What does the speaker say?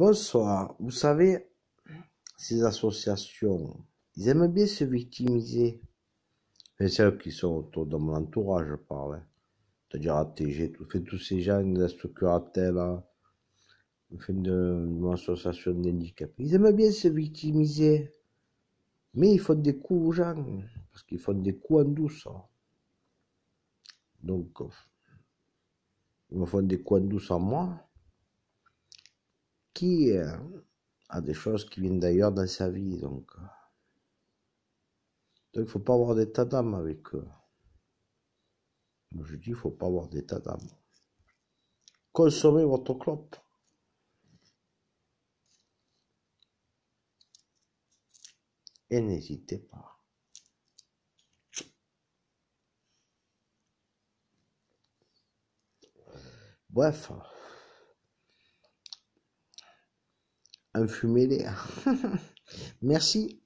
Bonsoir. Vous savez, ces associations, ils aiment bien se victimiser. celles qui sont autour de mon entourage, je parle. Hein. C'est-à-dire ATG, tout, fait tous ces gens, la structures, là, fait de, mon association Ils aiment bien se victimiser. Mais ils font des coups aux gens. Parce qu'ils font des coups en douceur. Hein. Donc, euh, ils me font des coups en douce à moi qui euh, a des choses qui viennent d'ailleurs dans sa vie. Donc, euh. il faut pas avoir des tas d'âmes avec eux. Je dis, il faut pas avoir des tas d'âmes Consommez votre clope. Et n'hésitez pas. Bref. un fumet d'air. Merci.